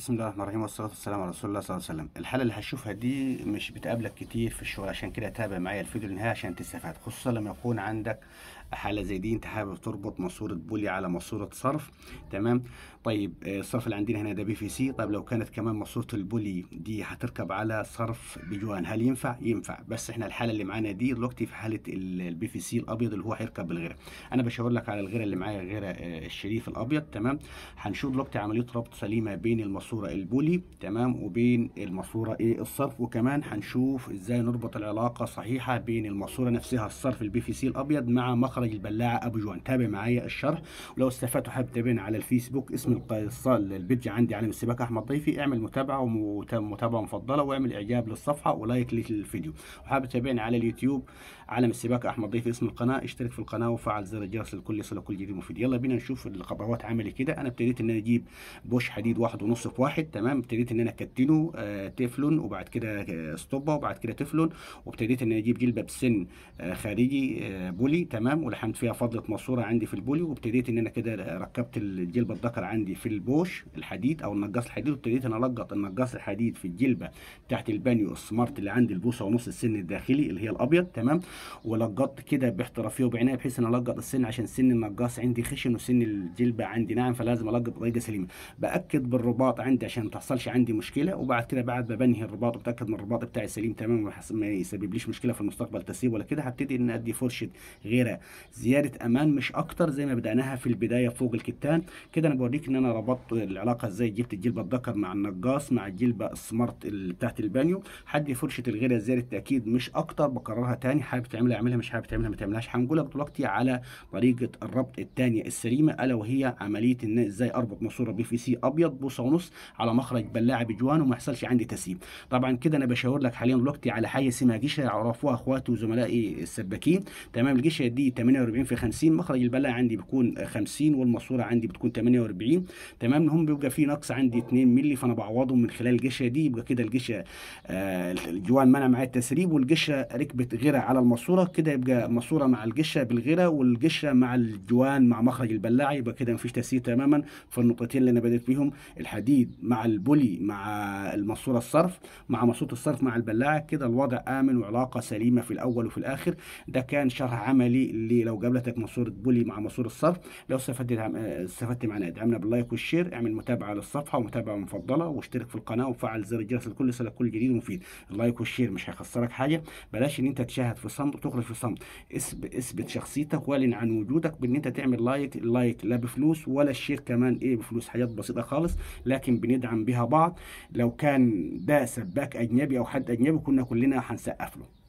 بسم الله الرحمن الرحيم والصلاة والسلام على رسول الله صلى الله عليه وسلم الحالة اللي هتشوفها دي مش بتقابلك كتير في الشغل عشان كده تابع معايا الفيديو للنهاية عشان تستفاد خصوصا لما يكون عندك حالة زي دي انت حابب تربط ماسورة بولي على ماسورة صرف تمام طيب آه، الصرف اللي عندنا هنا ده بي في سي طيب لو كانت كمان ماسورة البولي دي هتركب على صرف بجوان هل ينفع؟ ينفع بس احنا الحالة اللي معانا دي دلوقتي في حالة البي في سي الابيض اللي هو هيركب بالغيرة انا بشاور لك على الغيرة اللي معايا غيرة آه، الشريف الابيض تمام هنشوف دلوقتي عملية ربط سليمة بين الماسورة الماسوره البولي تمام وبين الماسوره ايه الصرف وكمان هنشوف ازاي نربط العلاقه صحيحه بين الماسوره نفسها الصرف البي في سي الابيض مع مخرج البلاعه ابو جوان تابع معايا الشرح ولو استفدتوا حابب تابعنا على الفيسبوك اسم البيج عندي عالم السباكه احمد ضيفي اعمل متابعه ومتابعه مفضله واعمل اعجاب للصفحه ولايك للفيديو وحابب تابعنا على اليوتيوب عالم السباكه احمد ضيفي اسم القناه اشترك في القناه وفعل زر الجرس لكل يصلك كل جديد مفيد يلا بينا نشوف الخبرات عملي كده انا ابتديت ان انا اجيب بوش حديد واحد ونص واحد تمام ابتديت ان انا اكتنه آه، تفلون وبعد كده اسطوبه وبعد كده تفلون وابتديت ان انا اجيب جلبه بسن آه، خارجي آه، بولي تمام ولحمت فيها فضله ماسوره عندي في البولي وابتديت ان انا كده ركبت الجلبه الذكر عندي في البوش الحديد او النقاص الحديد وابتديت ان القط النقاص الحديد في الجلبه بتاعت البانيو السمارت اللي عندي البوصه ونص السن الداخلي اللي هي الابيض تمام ولقطت كده باحترافيه وبعنايه بحيث ان القط السن عشان سن النقاص عندي خشن وسن الجلبه عندي ناعم فلازم القط بطريقه سليمه باكد بالرباط عندي عشان ما تحصلش عندي مشكله وبعد كده بعد ما بنهي الرباط وبتاكد من الرباط بتاعي سليم تماما ما يسببليش مشكله في المستقبل تسريب ولا كده هبتدي ان ادي فرشه غيره زياده امان مش اكتر زي ما بداناها في البدايه فوق الكتان كده انا بوريك ان انا ربطت العلاقه ازاي جبت الجلبه الذكر مع النقاص مع الجلبه السمارت بتاعت البانيو هدي فرشه الغيره زياده تاكيد مش اكتر بكررها تاني حابب تعملها اعملها مش حابب تعملها ما تعملهاش هنقول دلوقتي على طريقه الربط الثانيه السليمه الا وهي عمليه ان ازاي اربط ماسوره بي في سي ابيض بوصه ونص على مخرج بلاع بجوان وما يحصلش عندي تسييب طبعا كده انا بشاور لك حاليا دلوقتي على حاجه اسمها جيشه عرفوها اخواتي وزملائي السباكين تمام الجيشه دي 48 في 50 مخرج البلاع عندي بيكون 50 والماسوره عندي بتكون 48 تمام هم بيبقى في نقص عندي 2 مللي فانا بعوضهم من خلال الجيشه دي يبقى كده الجيشه آه الجوان منع معايا التسريب والجيشه ركبت غيره على الماسوره كده يبقى ماسوره مع الجشه بالغيره والجشه مع الجوان مع مخرج البلاع يبقى كده مفيش تسييب تماما في النقطتين اللي انا بديت بيهم الحديد الحديد مع البولي مع الماسوره الصرف مع ماسوره الصرف مع البلاعه كده الوضع امن وعلاقه سليمه في الاول وفي الاخر ده كان شرح عملي لو جابلتك ماسوره بولي مع ماسوره الصرف لو استفدت استفدت معنا ادعمنا باللايك والشير اعمل متابعه للصفحه ومتابعه مفضله واشترك في القناه وفعل زر الجرس لكل سنة كل جديد ومفيد اللايك والشير مش هيخسرك حاجه بلاش ان انت تشاهد في صمت وتخرج في صمت اثبت شخصيتك واعلن عن وجودك بان انت تعمل لايك لايك لا بفلوس ولا الشير كمان ايه بفلوس حاجات بسيطه خالص لكن ولكن بندعم بها بعض لو كان ده سباك اجنبي او حد اجنبي كنا كلنا هنسقف له